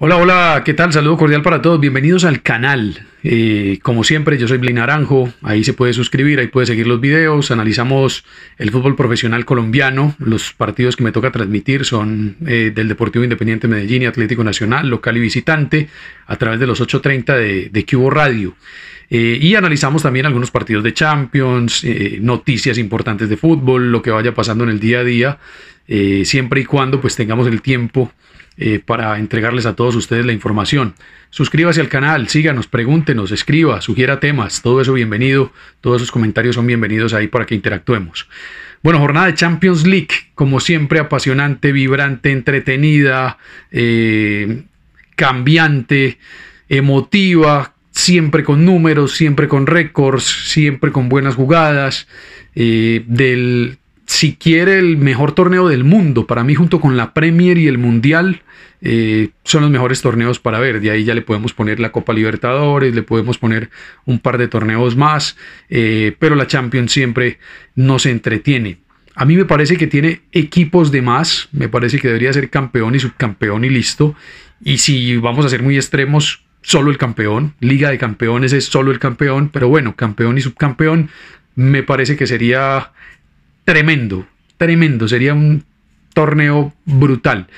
Hola, hola, ¿qué tal? Saludo cordial para todos. Bienvenidos al canal. Eh, como siempre, yo soy Blin Aranjo. Ahí se puede suscribir, ahí puede seguir los videos. Analizamos el fútbol profesional colombiano. Los partidos que me toca transmitir son eh, del Deportivo Independiente Medellín y Atlético Nacional, local y visitante, a través de los 8.30 de, Cubo Radio. Eh, y analizamos también algunos partidos de Champions, noticias importantes de fútbol, lo que vaya pasando en el día a día, siempre y cuando pues tengamos el tiempo eh, para entregarles a todos ustedes la información. Suscríbase al canal, síganos, pregúntenos, escriba, sugiera temas, todo eso bienvenido, todos esos comentarios son bienvenidos ahí para que interactuemos. Bueno, jornada de Champions League, como siempre apasionante, vibrante, entretenida, eh, cambiante, emotiva, siempre con números, siempre con récords, siempre con buenas jugadas, eh, del si quiere, el mejor torneo del mundo. Para mí, junto con la Premier y el Mundial, eh, son los mejores torneos para ver. De ahí ya le podemos poner la Copa Libertadores, le podemos poner un par de torneos más, eh, pero la Champions siempre nos entretiene. A mí me parece que tiene equipos de más, me parece que debería ser campeón y subcampeón y listo. Y si vamos a ser muy extremos, solo el campeón. Liga de Campeones es solo el campeón, pero bueno, campeón y subcampeón me parece que sería tremendo, tremendo, sería un torneo brutal.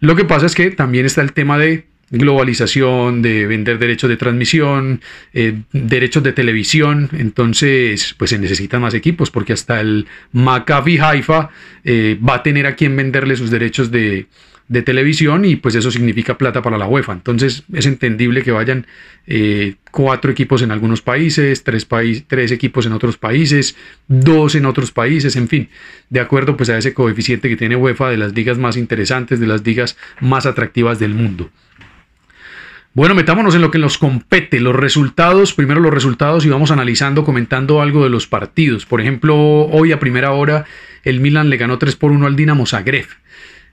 Lo que pasa es que también está el tema de globalización, de vender derechos de transmisión, eh, derechos de televisión, entonces pues se necesitan más equipos porque hasta el Maccabi Haifa eh, va a tener a quien venderle sus derechos de, de televisión y pues eso significa plata para la UEFA. Entonces es entendible que vayan eh, cuatro equipos en algunos países, tres, tres equipos en otros países, dos en otros países, en fin, de acuerdo pues a ese coeficiente que tiene UEFA de las ligas más interesantes, de las ligas más atractivas del mundo. Bueno, metámonos en lo que nos compete, los resultados, primero los resultados y vamos analizando, comentando algo de los partidos. Por ejemplo, hoy a primera hora el Milan le ganó 3 por 1 al Dinamo Zagreb.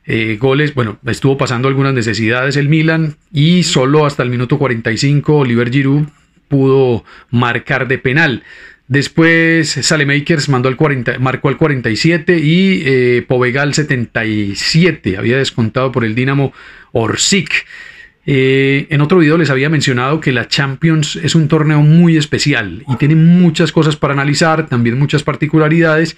Eh, goles. Bueno, estuvo pasando algunas necesidades el Milan y solo hasta el minuto 45 Oliver Giroud pudo marcar de penal. Después Salemakers mandó marcó al 47 y eh, al 77. Había descontado por el Dinamo Orsic. Eh, en otro video les había mencionado que la Champions es un torneo muy especial y tiene muchas cosas para analizar, también muchas particularidades.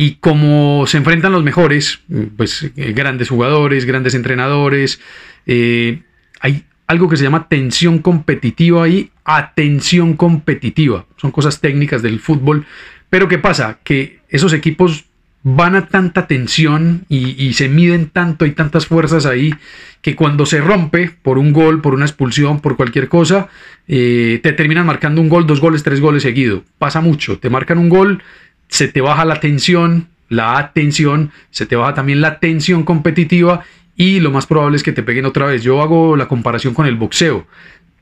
Y como se enfrentan los mejores, pues eh, grandes jugadores, grandes entrenadores, eh, hay algo que se llama tensión competitiva y atención competitiva. Son cosas técnicas del fútbol. Pero ¿qué pasa? Que esos equipos van a tanta tensión y, se miden tanto, y tantas fuerzas ahí, que cuando se rompe por un gol, por una expulsión, por cualquier cosa, eh, te terminan marcando un gol, dos goles, tres goles seguido. Pasa mucho, te marcan un gol se te baja la tensión, la atención, se te baja también la tensión competitiva y lo más probable es que te peguen otra vez. Yo hago la comparación con el boxeo.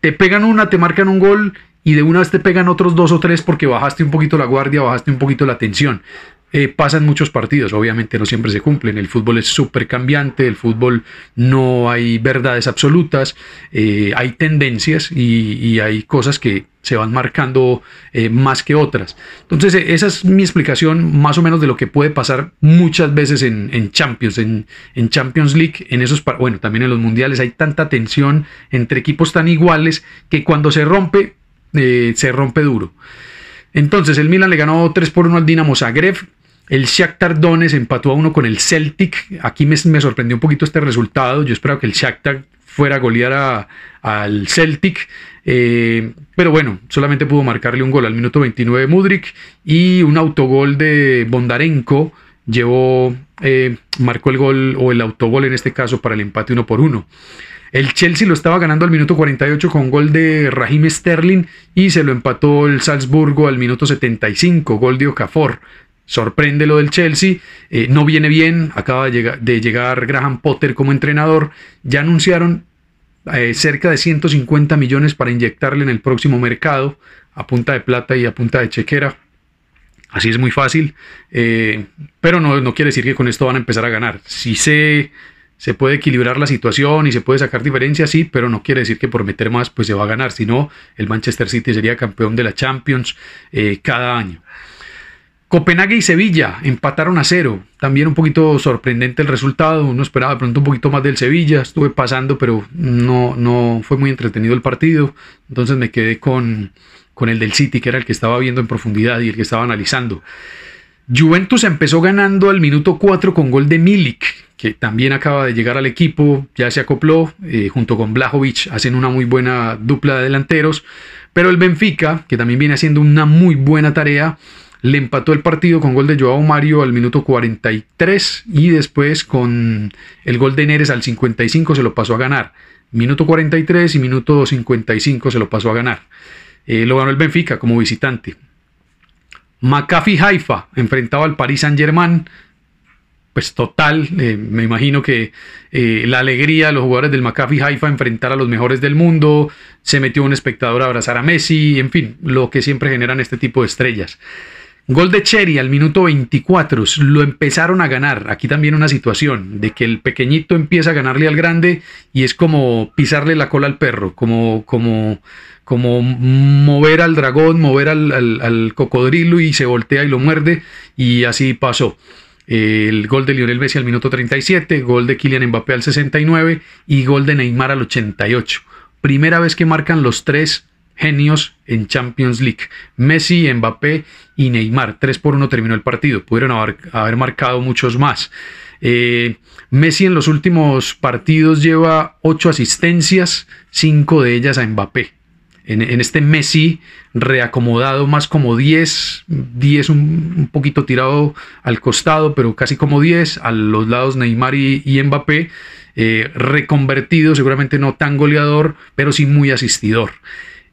Te pegan una, te marcan un gol y de una vez te pegan otros dos o tres porque bajaste un poquito la guardia, bajaste un poquito la tensión. Eh, pasan muchos partidos, obviamente no siempre se cumplen, el fútbol es súper cambiante, el fútbol no hay verdades absolutas, eh, hay tendencias y, hay cosas que se van marcando eh, más que otras. Entonces e, esa es mi explicación más o menos de lo que puede pasar muchas veces en, Champions, en, Champions League, en esos, bueno, también en los mundiales hay tanta tensión entre equipos tan iguales que cuando se rompe, se rompe duro. Entonces el Milan le ganó 3 por 1 al Dinamo Zagreb, el Shakhtar Donetsk empató a uno con el Celtic. Aquí me, sorprendió un poquito este resultado. Yo esperaba que el Shakhtar fuera a golear al Celtic. Eh, pero bueno, solamente pudo marcarle un gol al minuto 29 Mudrik y un autogol de Bondarenko llevó, eh, marcó el gol o el autogol en este caso para el empate uno por uno. El Chelsea lo estaba ganando al minuto 48 con gol de Raheem Sterling y se lo empató el Salzburgo al minuto 75, gol de Okafor sorprende lo del Chelsea, eh, no viene bien, acaba de llegar, Graham Potter como entrenador, ya anunciaron eh, cerca de 150 millones para inyectarle en el próximo mercado a punta de plata y a punta de chequera. Así es muy fácil, eh, pero no, quiere decir que con esto van a empezar a ganar. Si se, se puede equilibrar la situación y se puede sacar diferencia, sí, pero no quiere decir que por meter más pues se va a ganar, sino el Manchester City sería campeón de la Champions cada año. Copenhague y Sevilla empataron a cero. También un poquito sorprendente el resultado. Uno esperaba de pronto un poquito más del Sevilla. Estuve pasando, pero no, no fue muy entretenido el partido. Entonces me quedé con, con el del City, que era el que estaba viendo en profundidad y el que estaba analizando. Juventus empezó ganando al minuto 4 con gol de Milik, que también acaba de llegar al equipo, ya se acopló, eh, junto con Blajovic hacen una muy buena dupla de delanteros, pero el Benfica, que también viene haciendo una muy buena tarea, le empató el partido con gol de Joao Mario al minuto 43 y después con el gol de Neres al 55 se lo pasó a ganar. Minuto 43 y minuto 55 se lo pasó a ganar. Eh, lo ganó el Benfica como visitante. McAfee Haifa enfrentaba al Paris Saint Germain. Pues total, eh, me imagino que eh, la alegría de los jugadores del McAfee Haifa enfrentar a los mejores del mundo, se metió un espectador a abrazar a Messi, en fin, lo que siempre generan este tipo de estrellas. Gol de Cherry al minuto 24, lo empezaron a ganar. Aquí también una situación de que el pequeñito empieza a ganarle al grande y es como pisarle la cola al perro, como, como, como mover al dragón, mover al, cocodrilo y se voltea y lo muerde y así pasó. El gol de Lionel Messi al minuto 37, gol de Kylian Mbappé al 69 y gol de Neymar al 88. Primera vez que marcan los tres genios en Champions League. Messi, Mbappé y Neymar. 3 por 1 terminó el partido. Pudieron haber, marcado muchos más. Eh, Messi en los últimos partidos lleva 8 asistencias, 5 de ellas a Mbappé. En, este Messi reacomodado más como 10, 10 un, poquito tirado al costado, pero casi como 10, a los lados Neymar y, Mbappé, eh, reconvertido, seguramente no tan goleador, pero sí muy asistidor.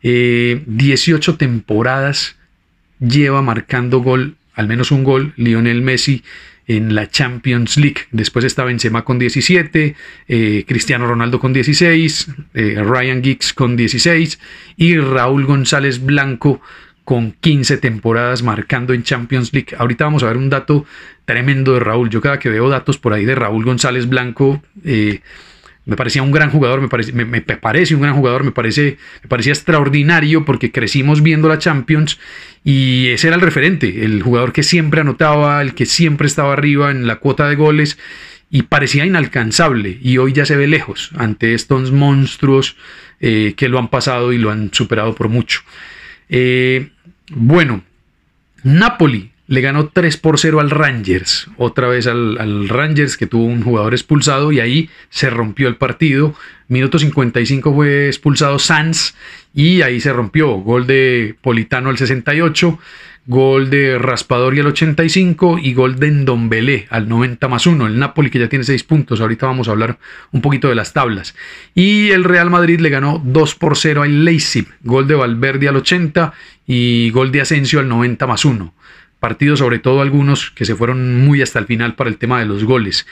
18 eh, temporadas lleva marcando gol, al menos un gol, Lionel Messi en la Champions League. Después está Benzema con 17, eh, Cristiano Ronaldo con 16, eh, Ryan Giggs con 16 y Raúl González Blanco con 15 temporadas marcando en Champions League. Ahorita vamos a ver un dato tremendo de Raúl. Yo cada que veo datos por ahí de Raúl González Blanco, me parecía un gran jugador, me parece, me, parece un gran jugador, me parece, me parecía extraordinario porque crecimos viendo la Champions y ese era el referente, el jugador que siempre anotaba, el que siempre estaba arriba en la cuota de goles y parecía inalcanzable y hoy ya se ve lejos ante estos monstruos eh, que lo han pasado y lo han superado por mucho. Eh, bueno, Napoli le ganó 3 por 0 al Rangers, otra vez al, Rangers que tuvo un jugador expulsado y ahí se rompió el partido. Minuto 55 fue expulsado Sanz y ahí se rompió. Gol de Politano al 68, gol de Raspadori al 85 y gol de Ndombele al 90 más 1. El Napoli que ya tiene 6 puntos, ahorita vamos a hablar un poquito de las tablas. Y el Real Madrid le ganó 2 por 0 al Leipzig, gol de Valverde al 80 y gol de Asensio al 90 más 1 partido, sobre todo algunos que se fueron muy hasta el final para el tema de los goles.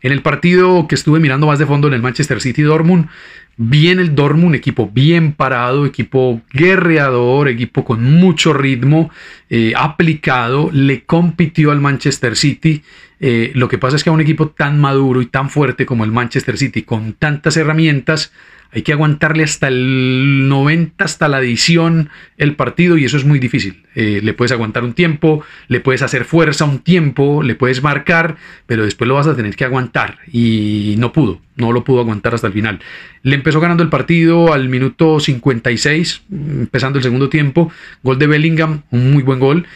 En el partido que estuve mirando más de fondo en el Manchester City Dortmund, bien el Dortmund, equipo bien parado, equipo guerreador, equipo con mucho ritmo, eh, aplicado, le compitió al Manchester City. Eh, lo que pasa es que a un equipo tan maduro y tan fuerte como el Manchester City, con tantas herramientas, hay que aguantarle hasta el 90, hasta la adición el partido y eso es muy difícil. Eh, le puedes aguantar un tiempo, le puedes hacer fuerza un tiempo, le puedes marcar, pero después lo vas a tener que aguantar y no pudo, no lo pudo aguantar hasta el final. Le empezó ganando el partido al minuto 56, empezando el segundo tiempo, gol de Bellingham, un muy buen gol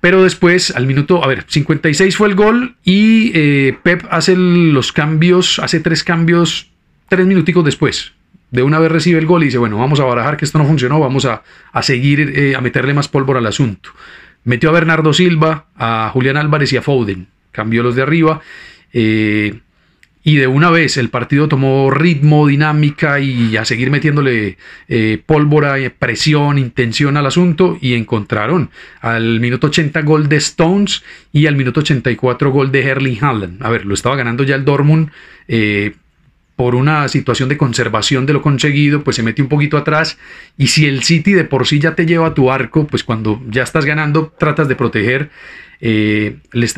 pero después al minuto, a ver, 56 fue el gol y eh, Pep hace los cambios, hace tres cambios tres minuticos después. De una vez recibe el gol y dice, bueno, vamos a barajar que esto no funcionó, vamos a, seguir, eh, a meterle más pólvora al asunto. Metió a Bernardo Silva, a Julián Álvarez y a Foden. Cambió los de arriba. Eh, y de una vez el partido tomó ritmo, dinámica y a seguir metiéndole eh, pólvora, presión, intención al asunto y encontraron al minuto 80 gol de Stones y al minuto 84 gol de Herling Haaland. A ver, lo estaba ganando ya el Dortmund por una situación de conservación de lo conseguido, pues se mete un poquito atrás. Y si el City de por sí ya te lleva a tu arco, pues cuando ya estás ganando, tratas de proteger. Eh,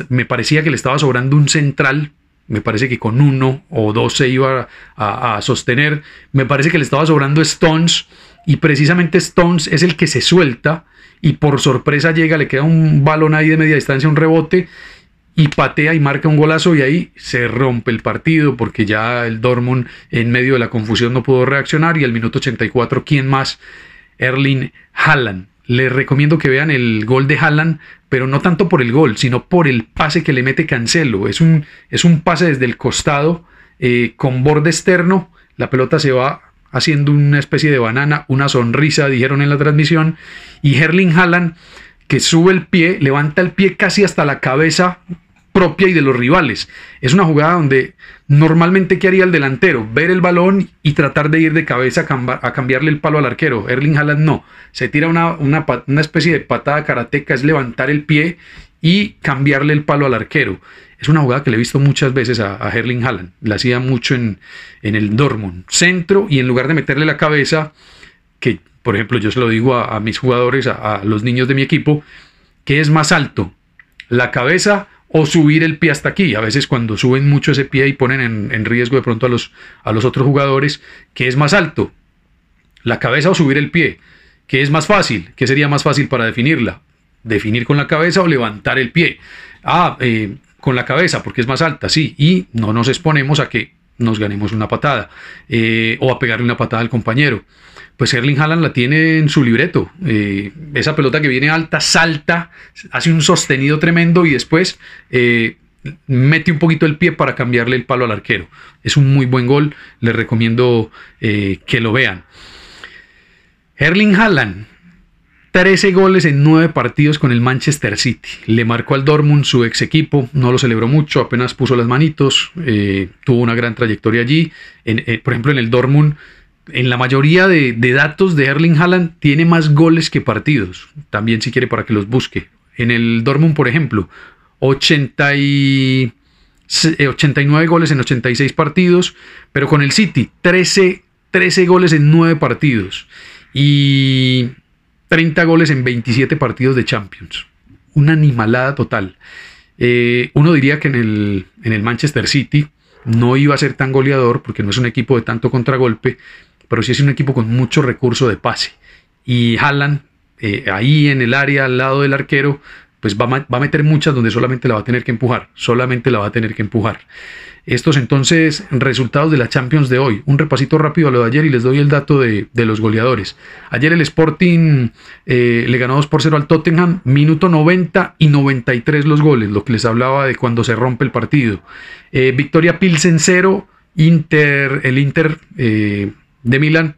me parecía que le estaba sobrando un central. Me parece que con uno o dos se iba a sostener. Me parece que le estaba sobrando Stones. Y precisamente Stones es el que se suelta y por sorpresa llega, le queda un balón ahí de media distancia, un rebote, y patea y marca un golazo y ahí se rompe el partido porque ya el Dortmund en medio de la confusión no pudo reaccionar y al minuto 84 quién más Erling Haaland. Les recomiendo que vean el gol de Haaland, pero no tanto por el gol, sino por el pase que le mete Cancelo. Es un, es un pase desde el costado eh, con borde externo. La pelota se va haciendo una especie de banana, una sonrisa, dijeron en la transmisión. Y Erling Haaland, que sube el pie, levanta el pie casi hasta la cabeza propia y de los rivales. Es una jugada donde normalmente ¿qué haría el delantero? Ver el balón y tratar de ir de cabeza a, cambiarle el palo al arquero. Erling Haaland no. Se tira una, una, especie de patada karateca, es levantar el pie y cambiarle el palo al arquero. Es una jugada que le he visto muchas veces a, Erling Haaland. La hacía mucho en, el Dortmund. Centro y en lugar de meterle la cabeza, que por ejemplo yo se lo digo a, mis jugadores, a los niños de mi equipo, que es más alto? ¿La cabeza o subir el pie hasta aquí. A veces cuando suben mucho ese pie y ponen en, riesgo de pronto a los, a los otros jugadores, ¿qué es más alto? ¿La cabeza o subir el pie? ¿Qué es más fácil? ¿Qué sería más fácil para definirla? ¿Definir con la cabeza o levantar el pie? Ah, eh, con la cabeza porque es más alta, sí, y no nos exponemos a que nos ganemos una patada eh, o a pegarle una patada al compañero. Pues Erling Haaland la tiene en su libreto. Eh, esa pelota que viene alta, salta, hace un sostenido tremendo y después eh, mete un poquito el pie para cambiarle el palo al arquero. Es un muy buen gol, les recomiendo que lo vean. Erling Haaland, 13 goles en 9 partidos con el Manchester City. Le marcó al Dortmund su ex equipo, no lo celebró mucho, apenas puso las manitos, eh, tuvo una gran trayectoria allí. Eh, por ejemplo, en el Dortmund, en la mayoría de, datos de Erling Haaland, tiene más goles que partidos. También si quiere para que los busque. En el Dortmund, por ejemplo, 89 eh, goles en 86 partidos, pero con el City, 13, 13 goles en 9 partidos. Y 30 goles en 27 partidos de Champions. Una animalada total. Eh, uno diría que en el, Manchester City no iba a ser tan goleador porque no es un equipo de tanto contragolpe, pero sí es un equipo con mucho recurso de pase. Y Haaland, eh, ahí en el área al lado del arquero, pues va a, meter muchas donde solamente la va a tener que empujar, solamente la va a tener que empujar. Estos entonces resultados de la Champions de hoy. Un repasito rápido a lo de ayer y les doy el dato de, los goleadores. Ayer el Sporting eh, le ganó 2 por 0 al Tottenham, minuto 90 y 93 los goles, lo que les hablaba de cuando se rompe el partido. Eh, victoria Pilsen 0, Inter, el Inter eh, de Milán,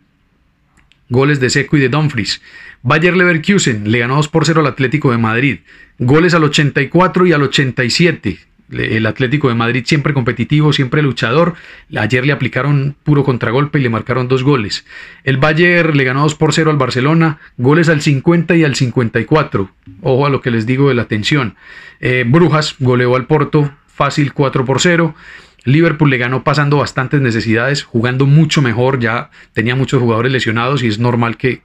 goles de Seco y de Dumfries. Bayer Leverkusen le ganó 2 por 0 al Atlético de Madrid. Goles al 84 y al 87. El Atlético de Madrid siempre competitivo, siempre luchador. Ayer le aplicaron puro contragolpe y le marcaron dos goles. El Bayer le ganó 2 por 0 al Barcelona, goles al 50 y al 54. Ojo a lo que les digo de la tensión. Eh, Brujas goleó al Porto, fácil 4 por 0. Liverpool le ganó pasando bastantes necesidades, jugando mucho mejor, ya tenía muchos jugadores lesionados y es normal que,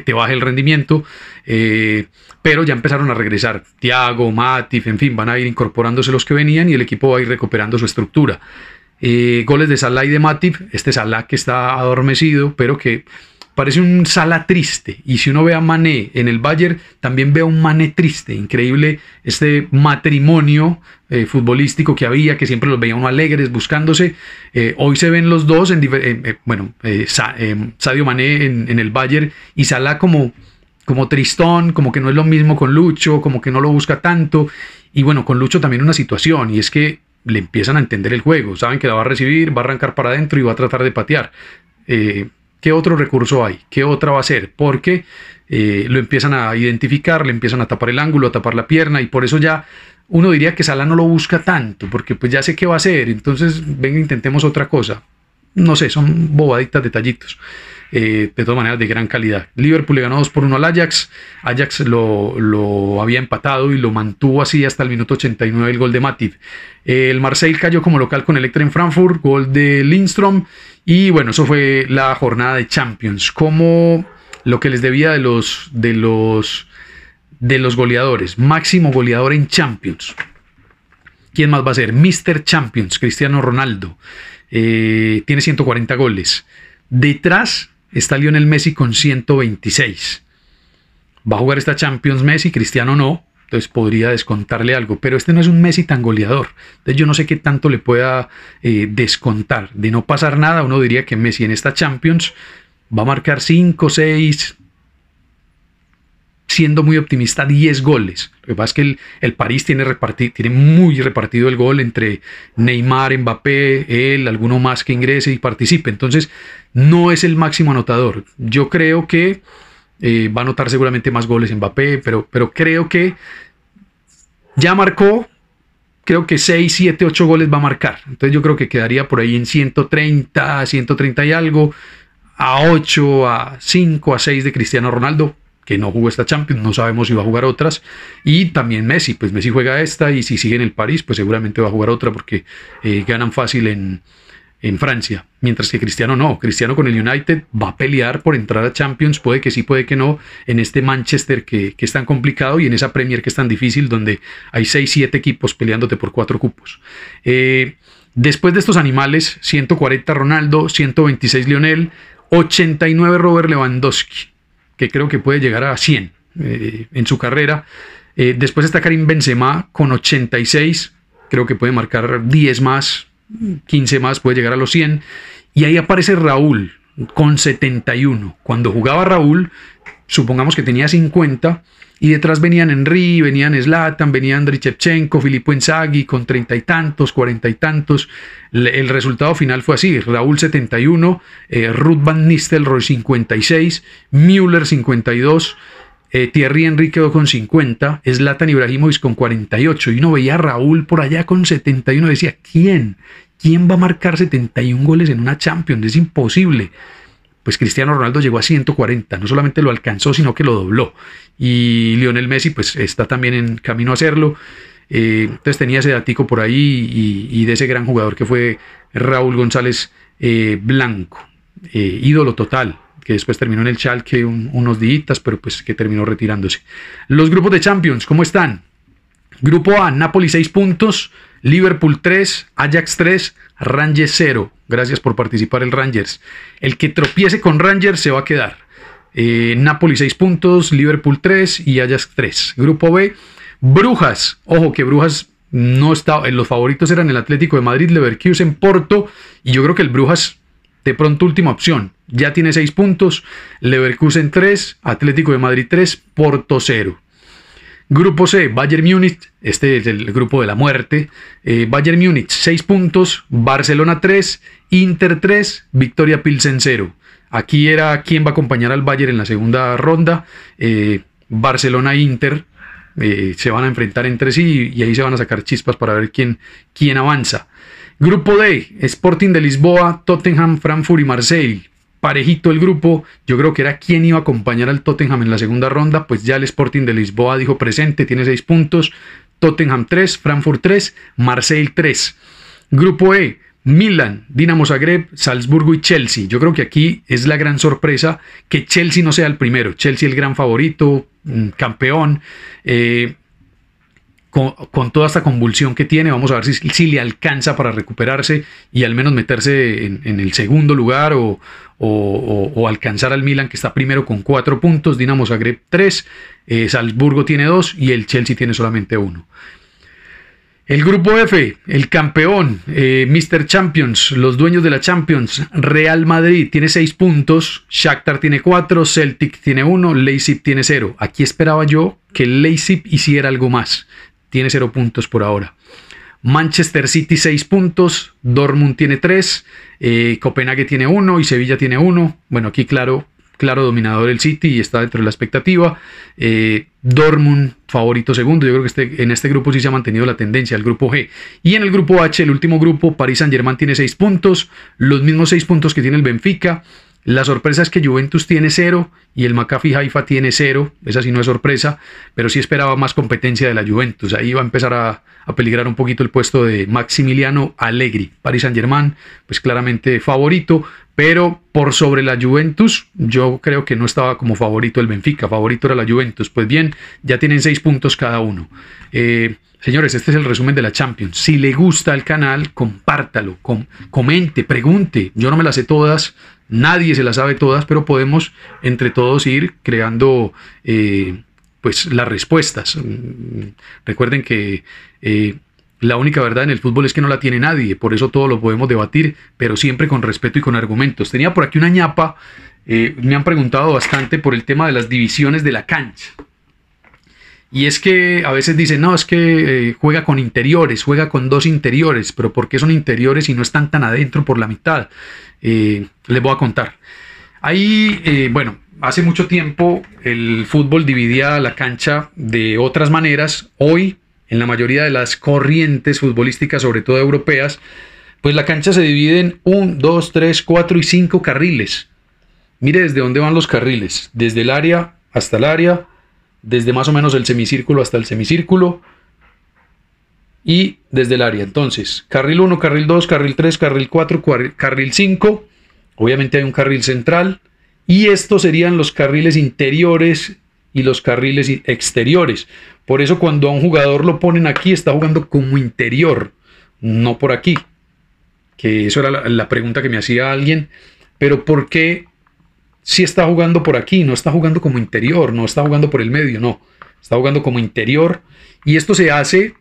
te baje el rendimiento, eh, pero ya empezaron a regresar Thiago, Matip, en fin, van a ir incorporándose los que venían y el equipo va a ir recuperando su estructura. Eh, goles de Salah y de Matip, este Salah que está adormecido, pero que Parece un Sala triste. Y si uno ve a Mané en el Bayern, también ve a un Mané triste. Increíble este matrimonio eh, futbolístico que había, que siempre los veíamos alegres, buscándose. Eh, hoy se ven los dos, en eh, bueno, Sadio Mané en, el Bayern y Sala como, como tristón, como que no es lo mismo con Lucho, como que no lo busca tanto. Y bueno, con Lucho también una situación, y es que le empiezan a entender el juego, saben que la va a recibir, va a arrancar para adentro y va a tratar de patear. Eh, ¿Qué otro recurso hay? ¿Qué otra va a ser? Porque eh, lo empiezan a identificar, le empiezan a tapar el ángulo, a tapar la pierna y por eso ya uno diría que Sala no lo busca tanto, porque pues ya sé qué va a hacer, entonces venga, intentemos otra cosa. No sé, son bobaditas, detallitos. Eh, de todas maneras, de gran calidad. Liverpool le ganó 2 por 1 al Ajax. Ajax lo, había empatado y lo mantuvo así hasta el minuto 89 el gol de Matip. el Marseille cayó como local con Electra en Frankfurt, gol de Lindström y bueno, eso fue la jornada de Champions. Como lo que les debía de los, de los, de los goleadores, máximo goleador en Champions. ¿Quién más va a ser? Mr. Champions, Cristiano Ronaldo. Eh, tiene 140 goles. Detrás está Lionel Messi con 126. Va a jugar esta Champions Messi, Cristiano no entonces podría descontarle algo, pero este no es un Messi tan goleador, entonces yo no sé qué tanto le pueda eh, descontar, de no pasar nada, uno diría que Messi en esta Champions va a marcar 5, 6, siendo muy optimista, 10 goles. Lo que pasa es que el, París tiene, tiene muy repartido el gol entre Neymar, Mbappé, él, alguno más que ingrese y participe. Entonces, no es el máximo anotador. Yo creo que eh, va a anotar seguramente más goles Mbappé, pero, pero creo que ya marcó, creo que 6, 7, 8 goles va a marcar. Entonces yo creo que quedaría por ahí en 130, 130 y algo, a 8, a 5, a 6 de Cristiano Ronaldo, que no jugó esta Champions, no sabemos si va a jugar otras. Y también Messi, pues Messi juega esta y si sigue en el París, pues seguramente va a jugar otra porque eh, ganan fácil en, en Francia, mientras que Cristiano no, Cristiano con el United va a pelear por entrar a Champions, puede que sí, puede que no, en este Manchester que, es tan complicado y en esa Premier que es tan difícil donde hay 6, 7 equipos peleándote por 4 cupos. Eh, después de estos animales, 140 Ronaldo, 126 Lionel, 89 Robert Lewandowski, que creo que puede llegar a 100 eh, en su carrera. Eh, después está Karim Benzema con 86, creo que puede marcar 10 más, 15 más, puede llegar a los 100. Y ahí aparece Raúl con 71. Cuando jugaba Raúl, supongamos que tenía 50, y detrás venían Henry, venían Slatan, venían Andriy Shevchenko, Filippo enzagui con 30 y tantos, 40 y tantos. El resultado final fue así: Raúl 71, eh, Ruth Van Nistelrooy 56, Müller 52, eh, Thierry Henry con 50, Zlatan Ibrahimovic con 48, y uno veía a Raúl por allá con 71, decía, ¿quién? ¿Quién va a marcar 71 goles en una Champions? Es imposible. Pues Cristiano Ronaldo llegó a 140, no solamente lo alcanzó, sino que lo dobló. Y Lionel Messi, pues está también en camino a hacerlo. Eh, entonces tenía ese datico por ahí y, de ese gran jugador que fue Raúl González eh, Blanco, ídolo total, que después terminó en el Chalke unos días, pero pues que terminó retirándose. Los grupos de Champions, ¿cómo están? Grupo A, Napoli 6 puntos, Liverpool 3, Ajax 3, Rangers 0. Gracias por participar el Rangers. El que tropiece con Rangers se va a quedar. Eh, Napoli 6 puntos, Liverpool 3 y Ajax 3. Grupo B, Brujas. Ojo que Brujas no estaba. Los favoritos eran el Atlético de Madrid, Leverkusen, Porto. Y yo creo que el Brujas de pronto última opción. Ya tiene 6 puntos. Leverkusen 3, Atlético de Madrid 3, Porto 0. Grupo C, Bayern Múnich, este es el grupo de la muerte. Eh, Bayern Múnich 6 puntos, Barcelona 3, Inter 3, Victoria Pilsen 0. Aquí era quién va a acompañar al Bayern en la segunda ronda. Eh, Barcelona-Inter eh, se van a enfrentar entre sí y, ahí se van a sacar chispas para ver quién, quién avanza. Grupo D, Sporting de Lisboa, Tottenham, Frankfurt y Marseille. Parejito el grupo, yo creo que era quien iba a acompañar al Tottenham en la segunda ronda, pues ya el Sporting de Lisboa dijo presente, tiene seis puntos, Tottenham 3, Frankfurt 3, Marseille 3. Grupo E, Milan, Dinamo Zagreb, Salzburgo y Chelsea. Yo creo que aquí es la gran sorpresa que Chelsea no sea el primero. Chelsea el gran favorito, mm, campeón. Eh, con, toda esta convulsión que tiene. Vamos a ver si, si le alcanza para recuperarse y al menos meterse en, el segundo lugar o, alcanzar al Milan que está primero con cuatro puntos, Dinamo Zagreb tres, eh, Salzburgo tiene dos y el Chelsea tiene solamente uno. El grupo F, el campeón, eh, Mr. Champions, los dueños de la Champions, Real Madrid tiene 6 puntos, Shakhtar tiene 4, Celtic tiene 1, Leipzig tiene 0. Aquí esperaba yo que Leipzig hiciera algo más tiene 0 puntos por ahora. Manchester City 6 puntos, Dortmund tiene 3, eh, Copenhague tiene 1 y Sevilla tiene 1. Bueno, aquí claro, claro dominador el City y está dentro de la expectativa. Eh, Dortmund favorito segundo, yo creo que este, en este grupo sí se ha mantenido la tendencia, el grupo G. Y en el grupo H, el último grupo, París Saint Germain tiene 6 puntos, los mismos 6 puntos que tiene el Benfica. La sorpresa es que Juventus tiene cero y el McAfee Haifa tiene cero. Esa sí no es sorpresa, pero sí esperaba más competencia de la Juventus. Ahí va a empezar a, peligrar un poquito el puesto de Maximiliano Allegri. Paris Saint-Germain, pues claramente favorito, pero por sobre la Juventus, yo creo que no estaba como favorito el Benfica. Favorito era la Juventus. Pues bien, ya tienen seis puntos cada uno. Eh, señores, este es el resumen de la Champions. Si le gusta el canal, compártalo, comente, pregunte. Yo no me las sé todas, Nadie se las sabe todas, pero podemos entre todos ir creando eh, pues las respuestas. Mm, recuerden que eh, la única verdad en el fútbol es que no la tiene nadie, por eso todo lo podemos debatir, pero siempre con respeto y con argumentos. Tenía por aquí una ñapa, eh, me han preguntado bastante por el tema de las divisiones de la cancha. Y es que a veces dicen, no, es que eh, juega con interiores, juega con dos interiores, pero ¿por qué son interiores y no están tan adentro por la mitad? Eh, les voy a contar. Ahí, eh, bueno, hace mucho tiempo el fútbol dividía la cancha de otras maneras. Hoy, en la mayoría de las corrientes futbolísticas, sobre todo europeas, pues la cancha se divide en 1, 2, 3, 4 y cinco carriles. Mire desde dónde van los carriles, desde el área hasta el área, desde más o menos el semicírculo hasta el semicírculo y desde el área. Entonces, carril 1, carril 2, carril 3, carril 4, carril 5. Obviamente hay un carril central y estos serían los carriles interiores y los carriles exteriores. Por eso cuando a un jugador lo ponen aquí está jugando como interior, no por aquí. Que eso era la, la pregunta que me hacía alguien. Pero ¿por qué si está jugando por aquí, no está jugando como interior, no está jugando por el medio, no, está jugando como interior y esto se hace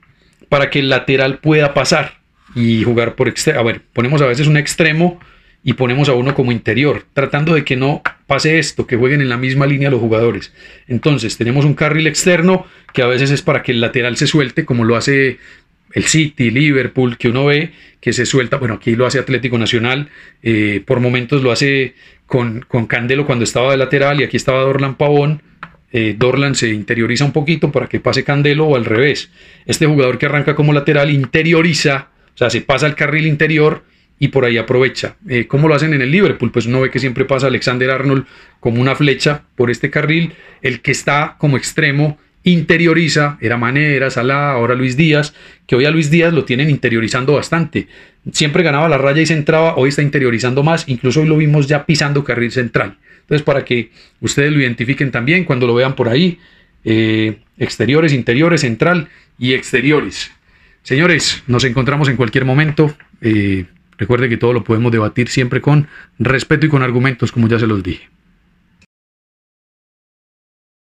para que el lateral pueda pasar y jugar por extremo. A ver, ponemos a veces un extremo y ponemos a uno como interior, tratando de que no pase esto, que jueguen en la misma línea los jugadores. Entonces, tenemos un carril externo que a veces es para que el lateral se suelte, como lo hace el City, Liverpool, que uno ve que se suelta, bueno, aquí lo hace Atlético Nacional, eh, por momentos lo hace con, Candelo cuando estaba de lateral y aquí estaba Dorlan Pavón. Eh, Dorlan se interioriza un poquito para que pase Candelo o al revés. Este jugador que arranca como lateral interioriza, o sea, se pasa al carril interior y por ahí aprovecha. como eh, ¿Cómo lo hacen en el Liverpool? Pues uno ve que siempre pasa Alexander Arnold como una flecha por este carril. El que está como extremo interioriza, era era Salah, ahora Luis Díaz, que hoy a Luis Díaz lo tienen interiorizando bastante. Siempre ganaba la raya y se entraba, hoy está interiorizando más, incluso hoy lo vimos ya pisando carril central. Entonces, para que ustedes lo identifiquen también cuando lo vean por ahí, eh, exteriores, interiores, central y exteriores. Señores, nos encontramos en cualquier momento. Eh, recuerde que todo lo podemos debatir siempre con respeto y con argumentos, como ya se los dije.